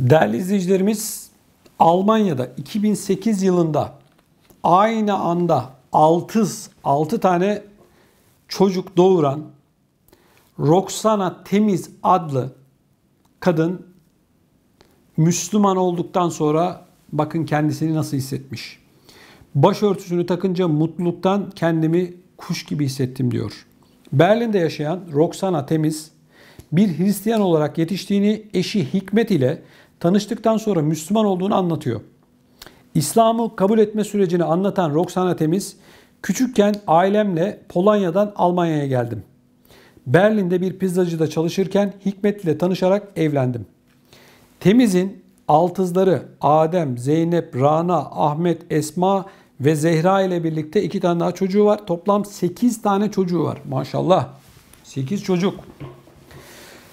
Değerli izleyicilerimiz Almanya'da 2008 yılında aynı anda 6, 6 tane çocuk doğuran Roxana Temiz adlı kadın Müslüman olduktan sonra bakın kendisini nasıl hissetmiş. Başörtüsünü takınca mutluluktan kendimi kuş gibi hissettim diyor. Berlin'de yaşayan Roxana Temiz bir Hristiyan olarak yetiştiğini eşi Hikmet ile tanıştıktan sonra Müslüman olduğunu anlatıyor. İslam'ı kabul etme sürecini anlatan Roxana Temiz, küçükken ailemle Polonya'dan Almanya'ya geldim. Berlin'de bir pizzacıda çalışırken Hikmet ile tanışarak evlendim. Temiz'in altızları Adem, Zeynep, Rana, Ahmet, Esma ve Zehra ile birlikte iki tane daha çocuğu var. Toplam 8 tane çocuğu var maşallah. 8 çocuk.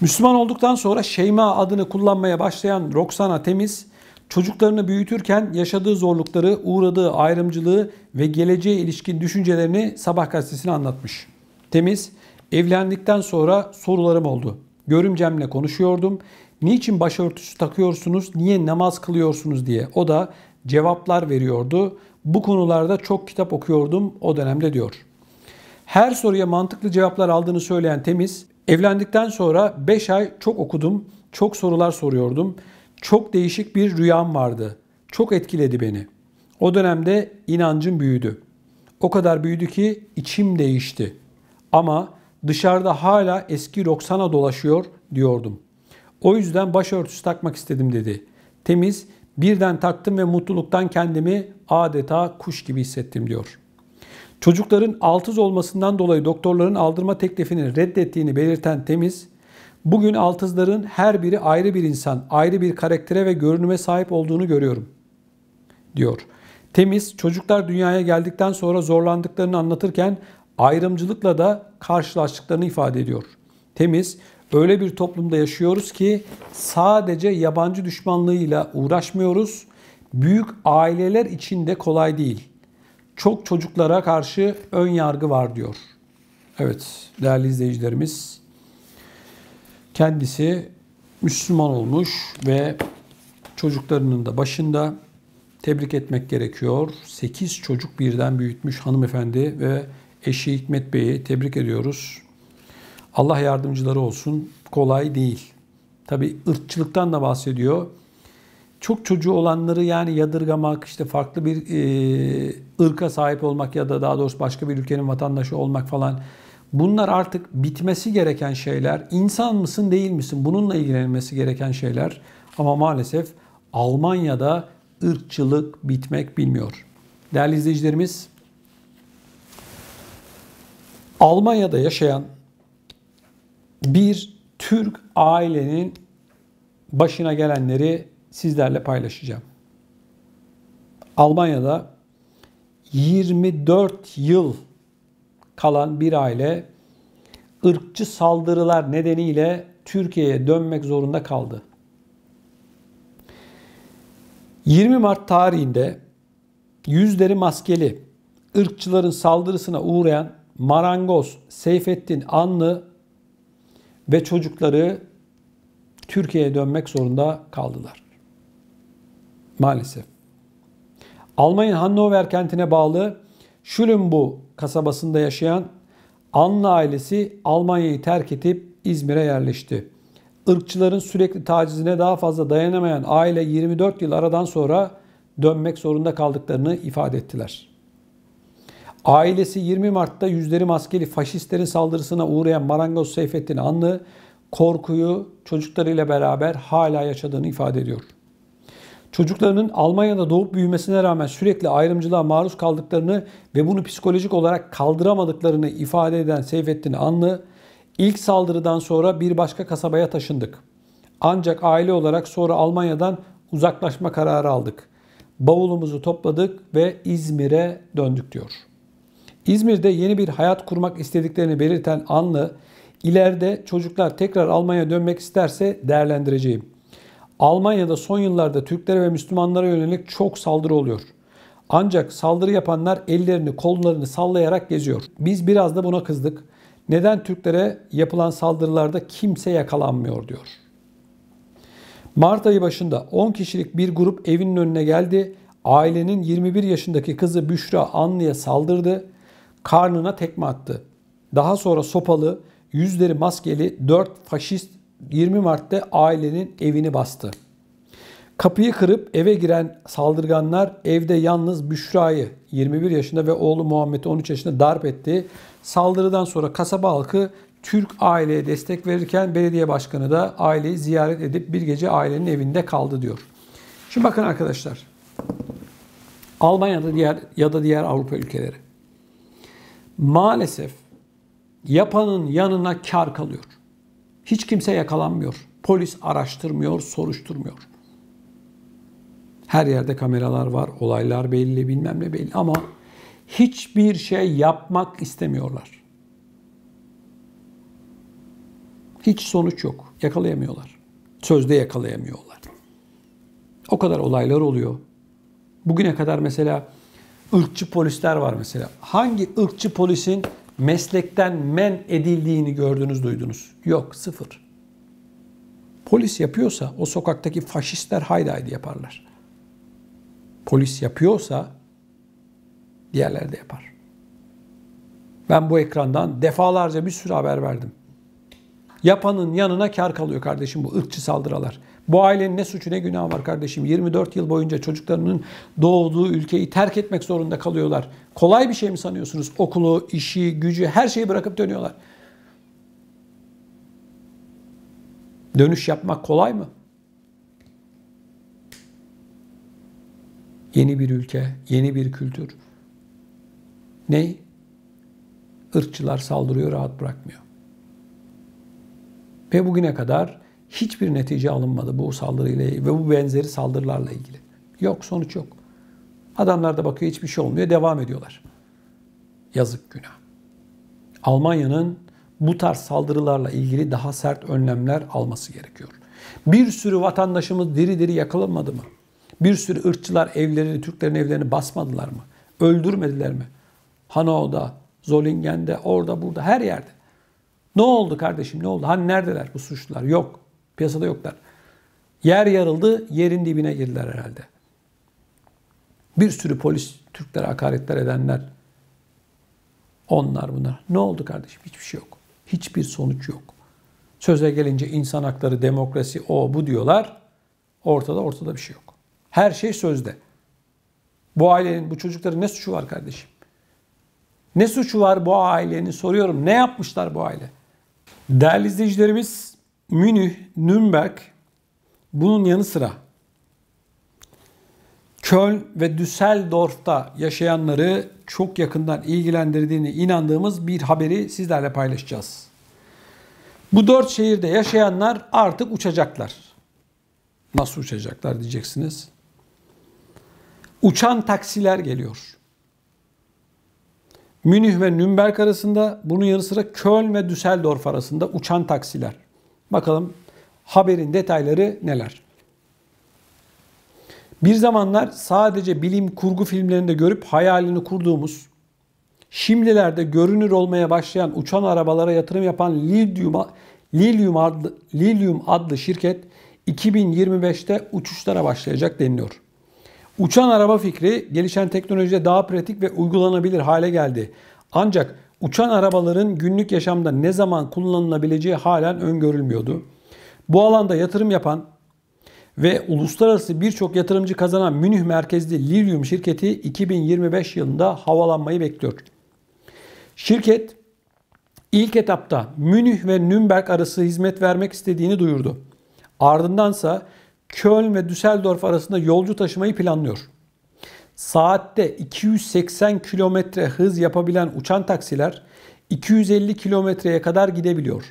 Müslüman olduktan sonra Şeyma adını kullanmaya başlayan Roxana Temiz, çocuklarını büyütürken yaşadığı zorlukları, uğradığı ayrımcılığı ve geleceğe ilişkin düşüncelerini Sabah gazetesine anlatmış. Temiz, evlendikten sonra sorularım oldu. Görümcemle konuşuyordum. Niçin başörtüsü takıyorsunuz, niye namaz kılıyorsunuz diye. O da cevaplar veriyordu. Bu konularda çok kitap okuyordum o dönemde diyor. Her soruya mantıklı cevaplar aldığını söyleyen Temiz, Evlendikten sonra 5 ay çok okudum, çok sorular soruyordum. Çok değişik bir rüyam vardı. Çok etkiledi beni. O dönemde inancım büyüdü. O kadar büyüdü ki içim değişti. Ama dışarıda hala eski Roxana dolaşıyor diyordum. O yüzden başörtüsü takmak istedim dedi. Temiz, birden taktım ve mutluluktan kendimi adeta kuş gibi hissettim diyor. Çocukların altız olmasından dolayı doktorların aldırma teklifini reddettiğini belirten Temiz, bugün altızların her biri ayrı bir insan, ayrı bir karaktere ve görünüme sahip olduğunu görüyorum, diyor. Temiz, çocuklar dünyaya geldikten sonra zorlandıklarını anlatırken ayrımcılıkla da karşılaştıklarını ifade ediyor. Temiz, öyle bir toplumda yaşıyoruz ki sadece yabancı düşmanlığıyla uğraşmıyoruz. Büyük aileler için de kolay değil çok çocuklara karşı ön yargı var diyor. Evet değerli izleyicilerimiz kendisi Müslüman olmuş ve çocuklarının da başında tebrik etmek gerekiyor. 8 çocuk birden büyütmüş hanımefendi ve eşi Hikmet Bey'i tebrik ediyoruz. Allah yardımcıları olsun. Kolay değil. Tabi ırkçılıktan da bahsediyor çok çocuğu olanları yani yadırgamak, işte farklı bir e, ırka sahip olmak ya da daha doğrusu başka bir ülkenin vatandaşı olmak falan. Bunlar artık bitmesi gereken şeyler. insan mısın değil misin? Bununla ilgilenilmesi gereken şeyler. Ama maalesef Almanya'da ırkçılık bitmek bilmiyor. Değerli izleyicilerimiz, Almanya'da yaşayan bir Türk ailenin başına gelenleri sizlerle paylaşacağım. Almanya'da 24 yıl kalan bir aile ırkçı saldırılar nedeniyle Türkiye'ye dönmek zorunda kaldı. 20 Mart tarihinde yüzleri maskeli ırkçıların saldırısına uğrayan marangoz Seyfettin Anlı ve çocukları Türkiye'ye dönmek zorunda kaldılar. Maalesef. Almanya Hannover kentine bağlı Schüllenbu kasabasında yaşayan Anlı ailesi Almanya'yı terk edip İzmir'e yerleşti. Irkçıların sürekli tacizine daha fazla dayanamayan aile 24 yıl aradan sonra dönmek zorunda kaldıklarını ifade ettiler. Ailesi 20 Mart'ta yüzleri maskeli faşistlerin saldırısına uğrayan marangoz Seyfettin Anlı korkuyu çocuklarıyla beraber hala yaşadığını ifade ediyor. Çocuklarının Almanya'da doğup büyümesine rağmen sürekli ayrımcılığa maruz kaldıklarını ve bunu psikolojik olarak kaldıramadıklarını ifade eden Seyfettin Anlı, ilk saldırıdan sonra bir başka kasabaya taşındık. Ancak aile olarak sonra Almanya'dan uzaklaşma kararı aldık. Bavulumuzu topladık ve İzmir'e döndük diyor. İzmir'de yeni bir hayat kurmak istediklerini belirten Anlı, ileride çocuklar tekrar Almanya'ya dönmek isterse değerlendireceğim.'' Almanya'da son yıllarda Türklere ve Müslümanlara yönelik çok saldırı oluyor. Ancak saldırı yapanlar ellerini kollarını sallayarak geziyor. Biz biraz da buna kızdık. Neden Türklere yapılan saldırılarda kimse yakalanmıyor diyor. Mart ayı başında 10 kişilik bir grup evinin önüne geldi. Ailenin 21 yaşındaki kızı Büşra Anlı'ya saldırdı. Karnına tekme attı. Daha sonra sopalı, yüzleri maskeli 4 faşist 20 Mart'ta ailenin evini bastı. Kapıyı kırıp eve giren saldırganlar evde yalnız Büşra'yı 21 yaşında ve oğlu Muhammed'i 13 yaşında darp etti. Saldırıdan sonra kasaba halkı Türk aileye destek verirken belediye başkanı da aileyi ziyaret edip bir gece ailenin evinde kaldı diyor. Şimdi bakın arkadaşlar. Almanya'da diğer ya da diğer Avrupa ülkeleri. Maalesef yapanın yanına kar kalıyor. Hiç kimse yakalanmıyor. Polis araştırmıyor, soruşturmuyor. Her yerde kameralar var, olaylar belli, bilmem ne belli ama hiçbir şey yapmak istemiyorlar. Hiç sonuç yok. Yakalayamıyorlar. Sözde yakalayamıyorlar. O kadar olaylar oluyor. Bugüne kadar mesela ırkçı polisler var mesela. Hangi ırkçı polisin meslekten men edildiğini gördünüz duydunuz. Yok sıfır. Polis yapıyorsa o sokaktaki faşistler haydi haydi yaparlar. Polis yapıyorsa diğerlerde yapar. Ben bu ekrandan defalarca bir sürü haber verdim. Yapanın yanına kar kalıyor kardeşim bu ırkçı saldırılar. Bu ailenin ne suçu ne günahı var kardeşim. 24 yıl boyunca çocuklarının doğduğu ülkeyi terk etmek zorunda kalıyorlar. Kolay bir şey mi sanıyorsunuz? Okulu, işi, gücü her şeyi bırakıp dönüyorlar. Dönüş yapmak kolay mı? Yeni bir ülke, yeni bir kültür. Ney? Irkçılar saldırıyor, rahat bırakmıyor. Ve bugüne kadar hiçbir netice alınmadı bu saldırıyla ve bu benzeri saldırılarla ilgili. Yok sonuç yok. Adamlar da bakıyor hiçbir şey olmuyor devam ediyorlar. Yazık günah. Almanya'nın bu tarz saldırılarla ilgili daha sert önlemler alması gerekiyor. Bir sürü vatandaşımız diri diri yakalanmadı mı? Bir sürü ırkçılar evlerini, Türklerin evlerini basmadılar mı? Öldürmediler mi? Hanoğ'da, Zolingen'de, orada, burada, her yerde. Ne oldu kardeşim ne oldu? Hani neredeler bu suçlular? Yok. Piyasada yoklar. Yer yarıldı, yerin dibine girdiler herhalde. Bir sürü polis Türklere hakaretler edenler. Onlar bunlar. Ne oldu kardeşim? Hiçbir şey yok. Hiçbir sonuç yok. Söze gelince insan hakları, demokrasi, o bu diyorlar. Ortada ortada bir şey yok. Her şey sözde. Bu ailenin, bu çocukların ne suçu var kardeşim? Ne suçu var bu ailenin soruyorum. Ne yapmışlar bu aile? Değerli izleyicilerimiz Münih, Nürnberg bunun yanı sıra Köln ve Düsseldorf'ta yaşayanları çok yakından ilgilendirdiğini inandığımız bir haberi sizlerle paylaşacağız. Bu dört şehirde yaşayanlar artık uçacaklar. Nasıl uçacaklar diyeceksiniz. Uçan taksiler geliyor. Münih ve Nürnberg arasında bunun yanı sıra Köln ve Düsseldorf arasında uçan taksiler. Bakalım haberin detayları neler? Bir zamanlar sadece bilim kurgu filmlerinde görüp hayalini kurduğumuz, şimdilerde görünür olmaya başlayan uçan arabalara yatırım yapan Lilium, Lilium, adlı, Lilium adlı şirket 2025'te uçuşlara başlayacak deniliyor. Uçan araba fikri gelişen teknolojide daha pratik ve uygulanabilir hale geldi. Ancak uçan arabaların günlük yaşamda ne zaman kullanılabileceği halen öngörülmüyordu. Bu alanda yatırım yapan ve uluslararası birçok yatırımcı kazanan Münih merkezli Lilium şirketi 2025 yılında havalanmayı bekliyor. Şirket ilk etapta Münih ve Nürnberg arası hizmet vermek istediğini duyurdu. Ardındansa Köln ve Düsseldorf arasında yolcu taşımayı planlıyor saatte 280 kilometre hız yapabilen uçan taksiler 250 kilometreye kadar gidebiliyor.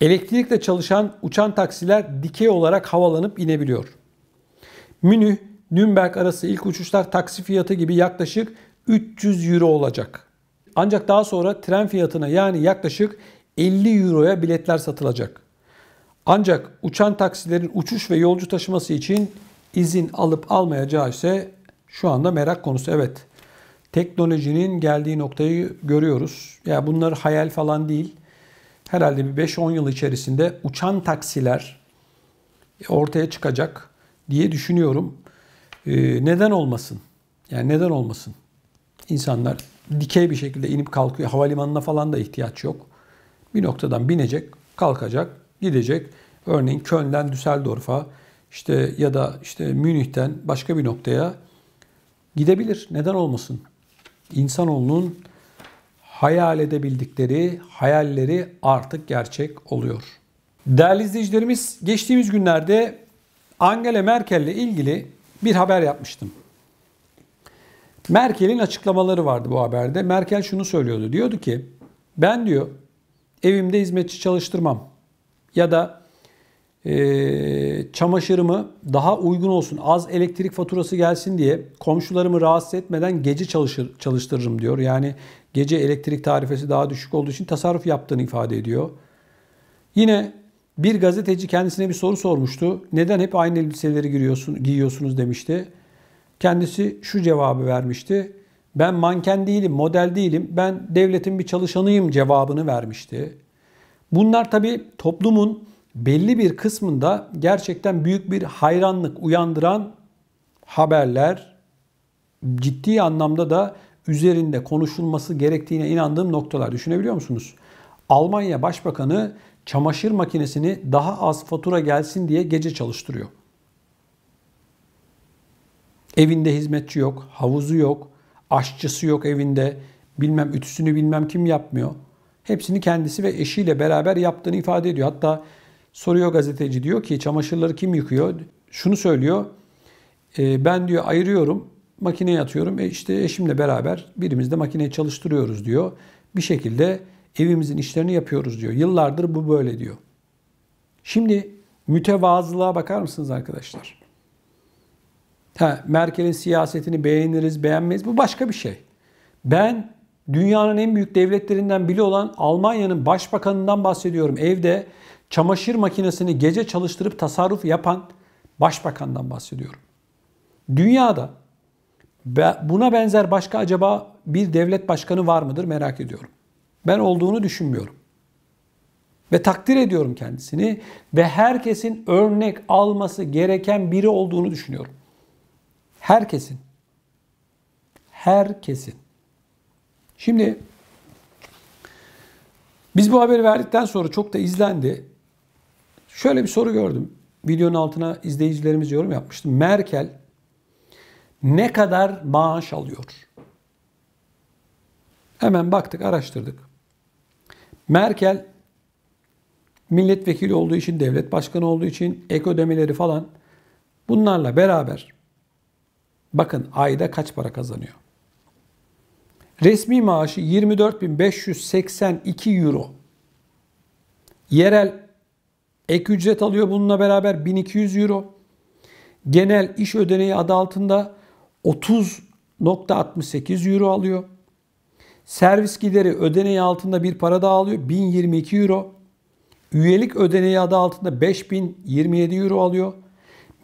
Elektrikle çalışan uçan taksiler dikey olarak havalanıp inebiliyor. Münih, Nürnberg arası ilk uçuşlar taksi fiyatı gibi yaklaşık 300 euro olacak. Ancak daha sonra tren fiyatına yani yaklaşık 50 euroya biletler satılacak. Ancak uçan taksilerin uçuş ve yolcu taşıması için izin alıp almayacağı ise şu anda merak konusu. Evet teknolojinin geldiği noktayı görüyoruz. Ya yani bunlar hayal falan değil. Herhalde bir 5-10 yıl içerisinde uçan taksiler e, ortaya çıkacak diye düşünüyorum. Ee, neden olmasın? Yani neden olmasın? İnsanlar dikey bir şekilde inip kalkıyor. Havalimanına falan da ihtiyaç yok. Bir noktadan binecek, kalkacak, gidecek. Örneğin Köln'den Düsseldorf'a işte ya da işte Münih'ten başka bir noktaya gidebilir. Neden olmasın? İnsanoğlunun hayal edebildikleri hayalleri artık gerçek oluyor. Değerli izleyicilerimiz, geçtiğimiz günlerde Angela Merkel ile ilgili bir haber yapmıştım. Merkel'in açıklamaları vardı bu haberde. Merkel şunu söylüyordu. Diyordu ki ben diyor evimde hizmetçi çalıştırmam. Ya da e, çamaşırımı daha uygun olsun, az elektrik faturası gelsin diye komşularımı rahatsız etmeden gece çalışır, çalıştırırım diyor. Yani gece elektrik tarifesi daha düşük olduğu için tasarruf yaptığını ifade ediyor. Yine bir gazeteci kendisine bir soru sormuştu. Neden hep aynı elbiseleri giriyorsun, giyiyorsunuz demişti. Kendisi şu cevabı vermişti. Ben manken değilim, model değilim. Ben devletin bir çalışanıyım cevabını vermişti. Bunlar tabii toplumun belli bir kısmında gerçekten büyük bir hayranlık uyandıran haberler ciddi anlamda da üzerinde konuşulması gerektiğine inandığım noktalar. Düşünebiliyor musunuz? Almanya Başbakanı çamaşır makinesini daha az fatura gelsin diye gece çalıştırıyor. Evinde hizmetçi yok, havuzu yok, aşçısı yok evinde. Bilmem ütüsünü bilmem kim yapmıyor. Hepsini kendisi ve eşiyle beraber yaptığını ifade ediyor. Hatta Soruyor gazeteci diyor ki çamaşırları kim yıkıyor? Şunu söylüyor. E, ben diyor ayırıyorum makineye atıyorum. E işte eşimle beraber birimiz de makineyi çalıştırıyoruz diyor. Bir şekilde evimizin işlerini yapıyoruz diyor. Yıllardır bu böyle diyor. Şimdi mütevazılığa bakar mısınız arkadaşlar? Ha, Merkel'in siyasetini beğeniriz, beğenmeyiz. Bu başka bir şey. Ben dünyanın en büyük devletlerinden biri olan Almanya'nın başbakanından bahsediyorum. Evde çamaşır makinesini gece çalıştırıp tasarruf yapan başbakandan bahsediyorum. Dünyada buna benzer başka acaba bir devlet başkanı var mıdır merak ediyorum. Ben olduğunu düşünmüyorum. Ve takdir ediyorum kendisini ve herkesin örnek alması gereken biri olduğunu düşünüyorum. Herkesin. Herkesin. Şimdi biz bu haberi verdikten sonra çok da izlendi. Şöyle bir soru gördüm. Videonun altına izleyicilerimiz yorum yapmıştı. Merkel ne kadar maaş alıyor? Hemen baktık, araştırdık. Merkel milletvekili olduğu için, devlet başkanı olduğu için ek ödemeleri falan bunlarla beraber bakın ayda kaç para kazanıyor? Resmi maaşı 24.582 euro. Yerel Ek ücret alıyor bununla beraber 1200 euro. Genel iş ödeneği adı altında 30.68 euro alıyor. Servis gideri ödeneği altında bir para daha alıyor 1022 euro. Üyelik ödeneği adı altında 5027 euro alıyor.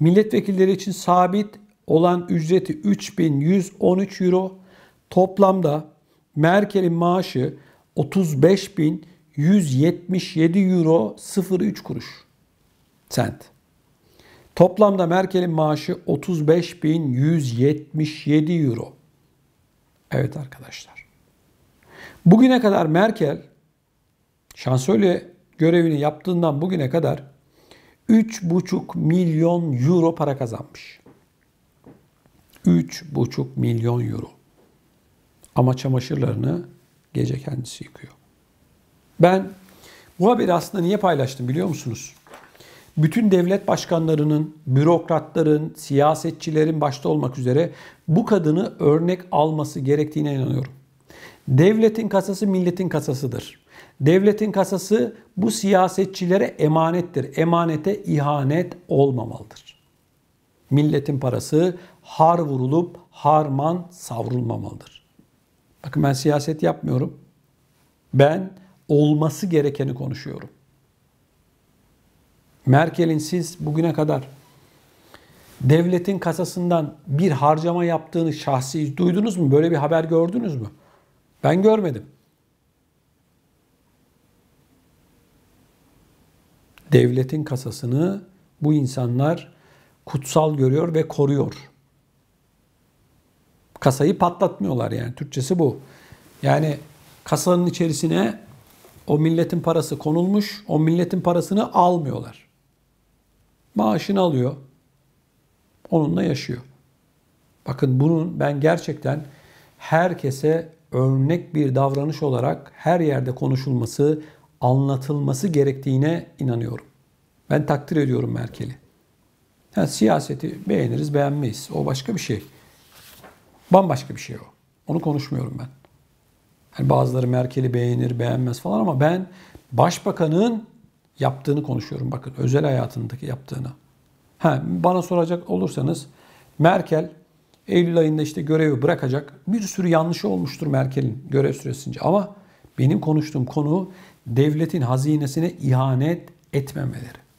Milletvekilleri için sabit olan ücreti 3113 euro. Toplamda Merkel'in maaşı 35.000 177 euro 03 kuruş sent. Toplamda Merkel'in maaşı 35.177 euro. Evet arkadaşlar. Bugüne kadar Merkel şansölye görevini yaptığından bugüne kadar 3,5 milyon euro para kazanmış. 3,5 milyon euro. Ama çamaşırlarını gece kendisi yıkıyor. Ben bu haberi aslında niye paylaştım biliyor musunuz? Bütün devlet başkanlarının, bürokratların, siyasetçilerin başta olmak üzere bu kadını örnek alması gerektiğine inanıyorum. Devletin kasası milletin kasasıdır. Devletin kasası bu siyasetçilere emanettir. Emanete ihanet olmamalıdır. Milletin parası har vurulup harman savrulmamalıdır. Bakın ben siyaset yapmıyorum. Ben olması gerekeni konuşuyorum. Merkel'in siz bugüne kadar devletin kasasından bir harcama yaptığını şahsi duydunuz mu? Böyle bir haber gördünüz mü? Ben görmedim. Devletin kasasını bu insanlar kutsal görüyor ve koruyor. Kasayı patlatmıyorlar yani. Türkçesi bu. Yani kasanın içerisine o milletin parası konulmuş. O milletin parasını almıyorlar. Maaşını alıyor. Onunla yaşıyor. Bakın bunun ben gerçekten herkese örnek bir davranış olarak her yerde konuşulması, anlatılması gerektiğine inanıyorum. Ben takdir ediyorum Merkel'i. Yani siyaseti beğeniriz, beğenmeyiz. O başka bir şey. Bambaşka bir şey o. Onu konuşmuyorum ben. Yani bazıları Merkel'i beğenir, beğenmez falan ama ben başbakanın yaptığını konuşuyorum bakın. Özel hayatındaki yaptığını. Ha, bana soracak olursanız Merkel Eylül ayında işte görevi bırakacak. Bir sürü yanlışı olmuştur Merkel'in görev süresince ama benim konuştuğum konu devletin hazinesine ihanet etmemeleri.